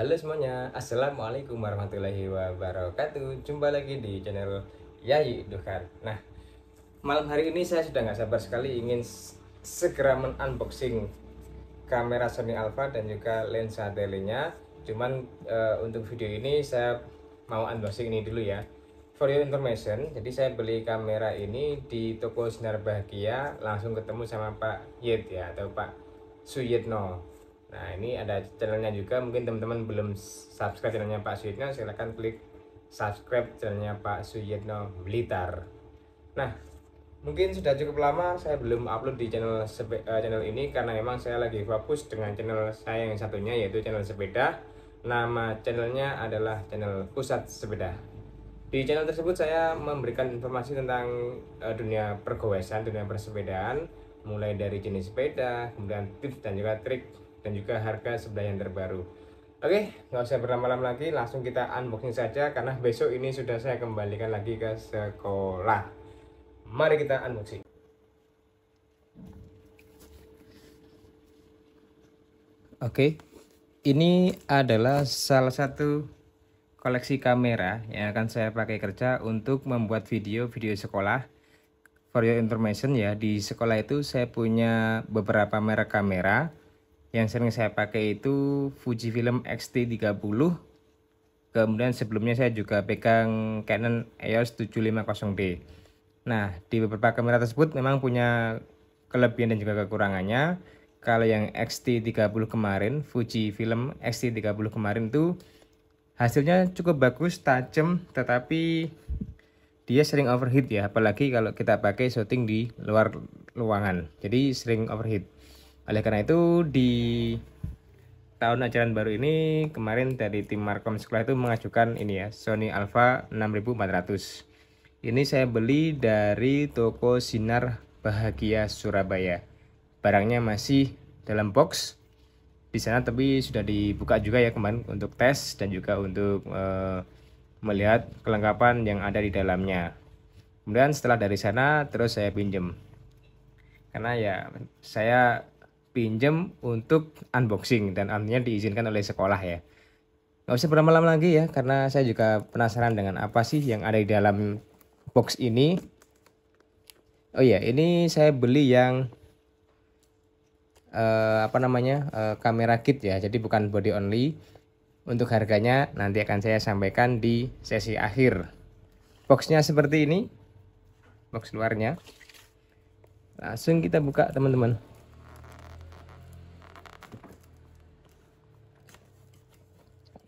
Halo semuanya, Assalamualaikum warahmatullahi wabarakatuh Jumpa lagi di channel Yayi dukar Nah, malam hari ini saya sudah nggak sabar sekali ingin segera men-unboxing kamera Sony Alpha dan juga lensa tele-nya Cuman e, untuk video ini saya mau unboxing ini dulu ya For your information, jadi saya beli kamera ini di toko Sinar Bahagia Langsung ketemu sama Pak Yed ya, atau Pak suyedno Nah ini ada channelnya juga mungkin teman-teman belum subscribe channelnya Pak Suyitno silahkan klik subscribe channelnya Pak Suyitno Blitar. Nah mungkin sudah cukup lama saya belum upload di channel uh, channel ini karena memang saya lagi fokus dengan channel saya yang satunya yaitu channel sepeda. Nama channelnya adalah channel Pusat Sepeda. Di channel tersebut saya memberikan informasi tentang eh, dunia pergoesan, dunia persepedaan, mulai dari jenis sepeda, kemudian tips dan juga trik dan juga harga sebelah yang terbaru Oke, nggak usah berlama-lama lagi, langsung kita unboxing saja karena besok ini sudah saya kembalikan lagi ke sekolah. Mari kita unboxing. Oke, ini adalah salah satu koleksi kamera yang akan saya pakai kerja untuk membuat video-video sekolah. For your information ya, di sekolah itu saya punya beberapa merek kamera yang sering saya pakai itu Fujifilm X-T30. Kemudian sebelumnya saya juga pegang Canon EOS 750D. Nah, di beberapa kamera tersebut memang punya kelebihan dan juga kekurangannya. Kalau yang X-T30 kemarin, Fujifilm X-T30 kemarin itu hasilnya cukup bagus, tajam, tetapi dia sering overheat ya, apalagi kalau kita pakai shooting di luar ruangan. Jadi sering overheat. Oleh karena itu di tahun ajaran baru ini kemarin dari tim Markom sekolah itu mengajukan ini ya Sony Alpha 6400 ini saya beli dari toko Sinar Bahagia Surabaya barangnya masih dalam box di sana tapi sudah dibuka juga ya kemarin untuk tes dan juga untuk e, melihat kelengkapan yang ada di dalamnya kemudian setelah dari sana terus saya pinjam karena ya saya pinjam untuk unboxing dan artinya diizinkan oleh sekolah ya. Nggak usah berlama-lama lagi ya karena saya juga penasaran dengan apa sih yang ada di dalam box ini. Oh ya, ini saya beli yang uh, apa namanya eh, kamera kit ya, jadi bukan body only. Untuk harganya nanti akan saya sampaikan di sesi akhir. Boxnya seperti ini, box luarnya. Langsung kita buka teman-teman.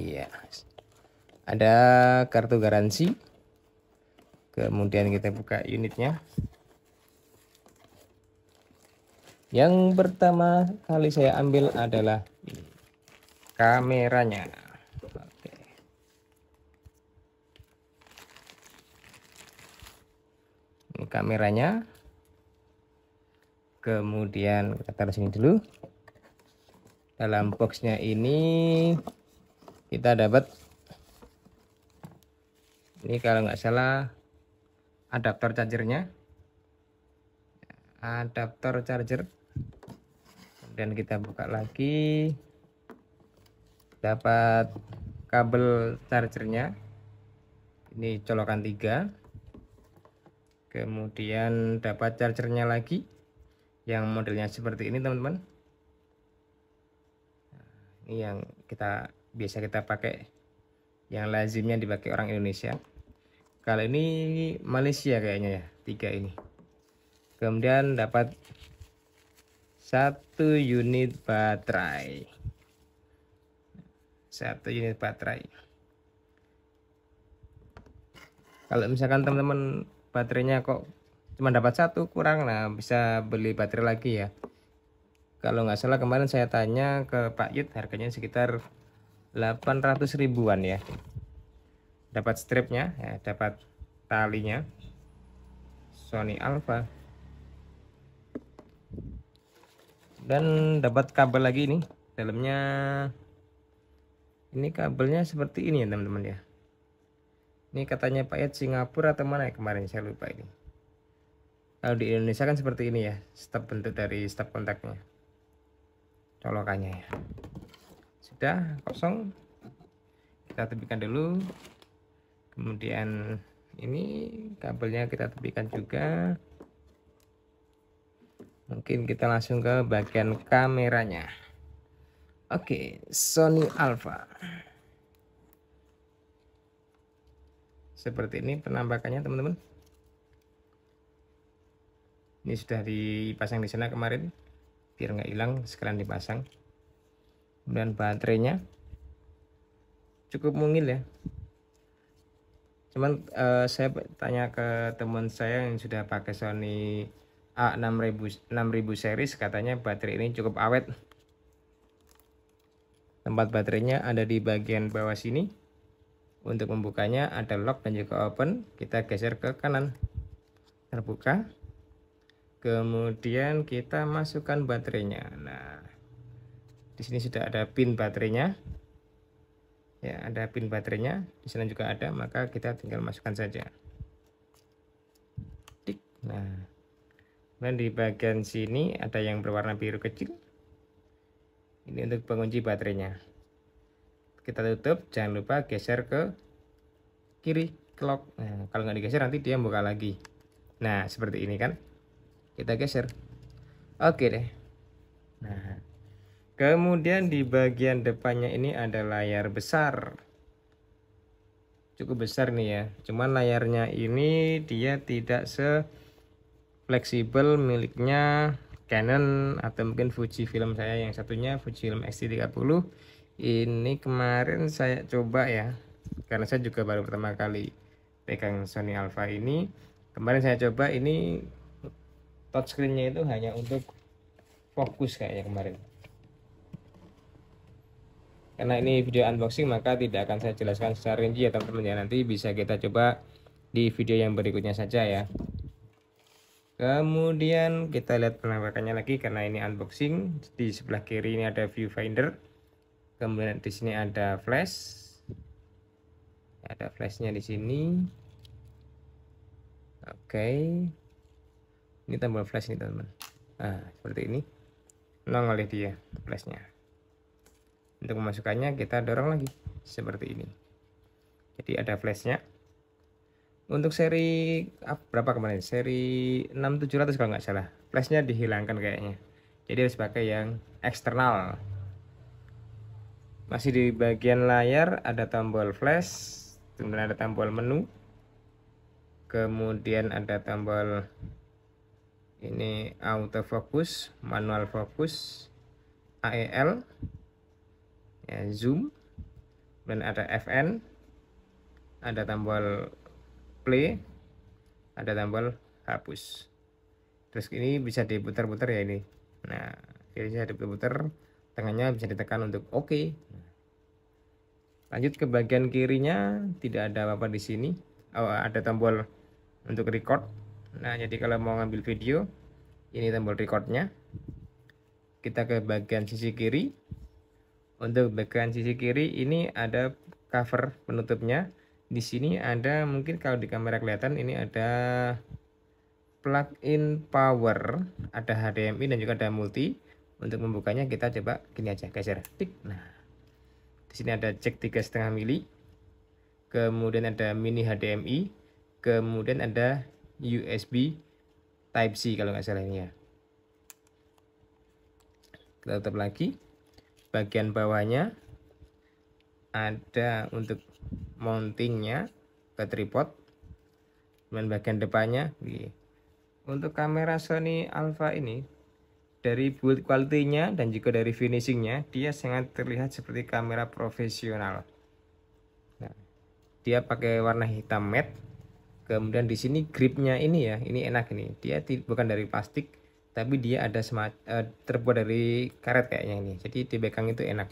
Iya. Ada kartu garansi. Kemudian kita buka unitnya. Yang pertama kali saya ambil adalah kameranya. Oke. Ini kameranya. Kemudian kita taruh sini dulu. Dalam boxnya ini kita dapat ini kalau nggak salah adaptor chargernya adaptor charger dan kita buka lagi dapat kabel chargernya ini colokan tiga kemudian dapat chargernya lagi yang modelnya seperti ini teman-teman nah, ini yang kita biasa kita pakai yang lazimnya dipakai orang Indonesia kalau ini Malaysia kayaknya ya tiga ini kemudian dapat satu unit baterai satu unit baterai kalau misalkan teman-teman baterainya kok cuma dapat satu kurang nah bisa beli baterai lagi ya kalau nggak salah kemarin saya tanya ke Pak Yud harganya sekitar 800 ribuan ya dapat stripnya ya, dapat talinya Sony Alpha dan dapat kabel lagi ini dalamnya ini kabelnya seperti ini ya teman-teman ya ini katanya Pak Ed Singapura atau mana ya kemarin saya lupa ini kalau di Indonesia kan seperti ini ya step bentuk dari step kontaknya colokannya ya sudah kosong kita tepikan dulu kemudian ini kabelnya kita tepikan juga mungkin kita langsung ke bagian kameranya Oke, Sony Alpha. Seperti ini penampakannya, teman-teman. Ini sudah dipasang di sana kemarin, biar nggak hilang sekarang dipasang kemudian baterainya cukup mungil ya cuman uh, saya tanya ke teman saya yang sudah pakai Sony A6000 6000 series katanya baterai ini cukup awet tempat baterainya ada di bagian bawah sini untuk membukanya ada lock dan juga open kita geser ke kanan terbuka kemudian kita masukkan baterainya nah di sini sudah ada pin baterainya ya ada pin baterainya di sana juga ada maka kita tinggal masukkan saja Dik. nah dan di bagian sini ada yang berwarna biru kecil ini untuk pengunci baterainya kita tutup jangan lupa geser ke kiri clock nah, kalau nggak digeser nanti dia buka lagi nah seperti ini kan kita geser oke deh nah Kemudian di bagian depannya ini ada layar besar. Cukup besar nih ya. Cuman layarnya ini dia tidak se fleksibel miliknya Canon atau mungkin Fuji film saya yang satunya Fuji film X30. Ini kemarin saya coba ya. Karena saya juga baru pertama kali pegang Sony Alpha ini. Kemarin saya coba ini touchscreennya itu hanya untuk fokus kayaknya kemarin karena ini video unboxing maka tidak akan saya jelaskan secara rinci ya teman-teman ya nanti bisa kita coba di video yang berikutnya saja ya kemudian kita lihat penampakannya lagi karena ini unboxing di sebelah kiri ini ada viewfinder kemudian di sini ada flash ada flashnya di sini oke okay. ini tombol flash nih teman-teman nah seperti ini nongol ya dia flashnya untuk memasukkannya kita dorong lagi seperti ini jadi ada flashnya untuk seri ah, berapa kemarin seri 6700 kalau nggak salah flashnya dihilangkan kayaknya jadi harus pakai yang eksternal masih di bagian layar ada tombol flash kemudian ada tombol menu kemudian ada tombol ini autofocus manual fokus AEL ya, zoom dan ada FN ada tombol play ada tombol hapus terus ini bisa diputar-putar ya ini nah jadi bisa diputar-putar tengahnya bisa ditekan untuk oke okay. lanjut ke bagian kirinya tidak ada apa-apa di sini oh, ada tombol untuk record nah jadi kalau mau ngambil video ini tombol recordnya kita ke bagian sisi kiri untuk bagian sisi kiri ini ada cover penutupnya. Di sini ada mungkin kalau di kamera kelihatan ini ada plug-in power, ada HDMI dan juga ada multi. Untuk membukanya kita coba gini aja geser. Tik. Nah. Di sini ada jack setengah mili. Kemudian ada mini HDMI, kemudian ada USB Type C kalau nggak salah ini ya. Kita tutup lagi bagian bawahnya ada untuk mountingnya ke tripod dan bagian depannya untuk kamera Sony Alpha ini dari build quality-nya dan juga dari finishing-nya dia sangat terlihat seperti kamera profesional nah, dia pakai warna hitam matte kemudian di sini gripnya ini ya ini enak ini dia bukan dari plastik tapi dia ada semac uh, eh, terbuat dari karet kayaknya ini jadi di belakang itu enak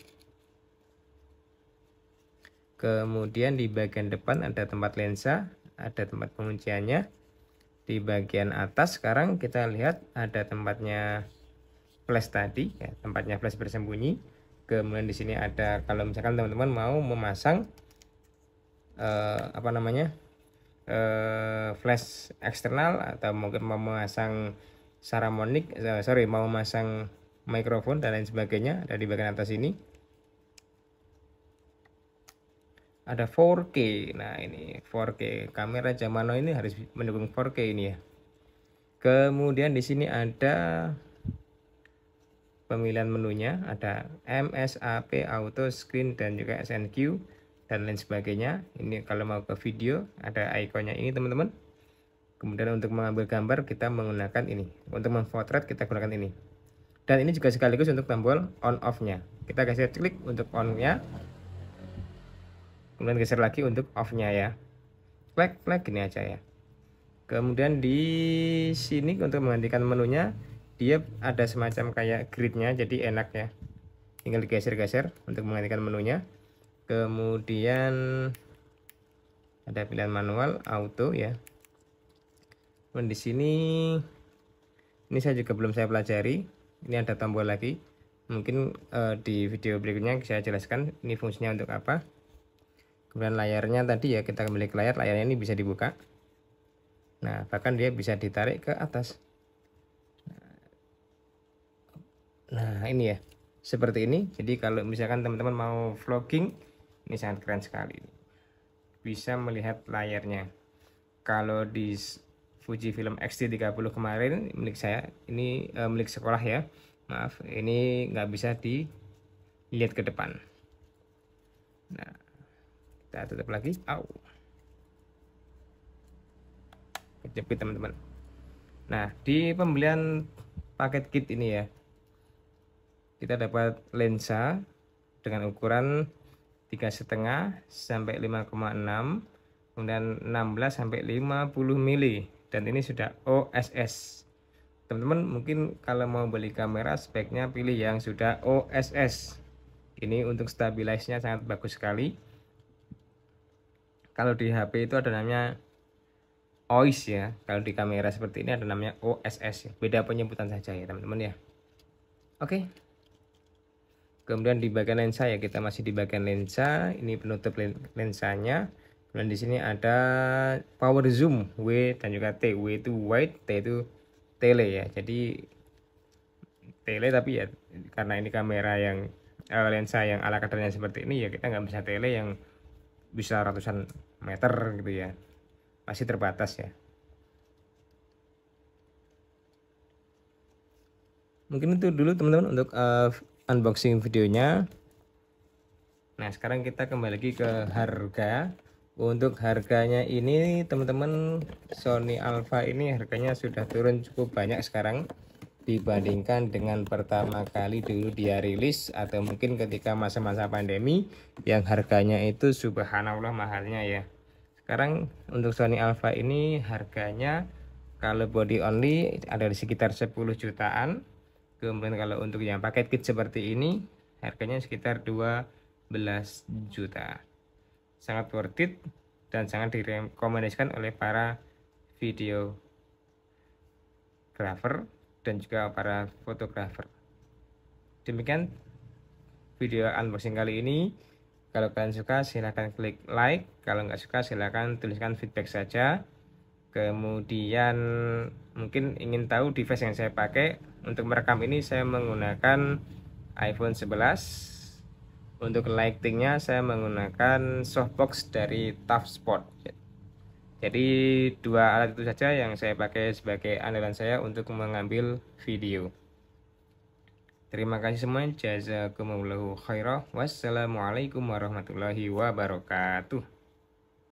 kemudian di bagian depan ada tempat lensa ada tempat pengunciannya di bagian atas sekarang kita lihat ada tempatnya flash tadi ya, tempatnya flash bersembunyi kemudian di sini ada kalau misalkan teman-teman mau memasang uh, apa namanya uh, flash eksternal atau mungkin memasang Saramonic eh, sorry mau masang mikrofon dan lain sebagainya ada di bagian atas ini ada 4K nah ini 4K kamera zaman ini harus mendukung 4K ini ya kemudian di sini ada pemilihan menunya ada MSAP auto screen dan juga SNQ dan lain sebagainya ini kalau mau ke video ada ikonnya ini teman-teman kemudian untuk mengambil gambar kita menggunakan ini untuk memfotret kita gunakan ini dan ini juga sekaligus untuk tombol on off nya kita geser klik untuk on nya kemudian geser lagi untuk off nya ya klik klik ini aja ya kemudian di sini untuk menggantikan menunya dia ada semacam kayak grid nya jadi enak ya tinggal digeser-geser untuk menggantikan menunya kemudian ada pilihan manual auto ya Kemudian di sini ini saya juga belum saya pelajari. Ini ada tombol lagi. Mungkin uh, di video berikutnya saya jelaskan ini fungsinya untuk apa. Kemudian layarnya tadi ya kita kembali ke layar. Layarnya ini bisa dibuka. Nah, bahkan dia bisa ditarik ke atas. Nah, nah ini ya. Seperti ini. Jadi kalau misalkan teman-teman mau vlogging, ini sangat keren sekali bisa melihat layarnya kalau di Fuji Film XT30 kemarin milik saya ini uh, milik sekolah ya maaf ini nggak bisa dilihat ke depan nah kita tutup lagi Au. kejepit teman-teman nah di pembelian paket kit ini ya kita dapat lensa dengan ukuran tiga setengah sampai 5,6 kemudian 16 sampai 50 mili dan ini sudah OSS teman-teman mungkin kalau mau beli kamera speknya pilih yang sudah OSS ini untuk stabilisnya sangat bagus sekali kalau di HP itu ada namanya OIS ya kalau di kamera seperti ini ada namanya OSS beda penyebutan saja ya teman-teman ya oke kemudian di bagian lensa ya kita masih di bagian lensa ini penutup lensanya Kemudian di sini ada power zoom W dan juga T. W itu wide, T itu tele ya. Jadi tele tapi ya karena ini kamera yang uh, lensa yang ala kadarnya seperti ini ya kita nggak bisa tele yang bisa ratusan meter gitu ya. Masih terbatas ya. Mungkin itu dulu teman-teman untuk uh, unboxing videonya. Nah, sekarang kita kembali lagi ke harga untuk harganya ini teman-teman Sony Alpha ini harganya sudah turun cukup banyak sekarang dibandingkan dengan pertama kali dulu dia rilis atau mungkin ketika masa-masa pandemi yang harganya itu subhanallah mahalnya ya sekarang untuk Sony Alpha ini harganya kalau body only ada di sekitar 10 jutaan kemudian kalau untuk yang paket kit seperti ini harganya sekitar 12 juta sangat worth it dan sangat direkomendasikan oleh para video grafer dan juga para fotografer demikian video unboxing kali ini kalau kalian suka silahkan klik like kalau nggak suka silahkan tuliskan feedback saja kemudian mungkin ingin tahu device yang saya pakai untuk merekam ini saya menggunakan iPhone 11 untuk lightingnya saya menggunakan softbox dari Tough Spot jadi dua alat itu saja yang saya pakai sebagai andalan saya untuk mengambil video terima kasih semuanya jazakumullahu khairah wassalamualaikum warahmatullahi wabarakatuh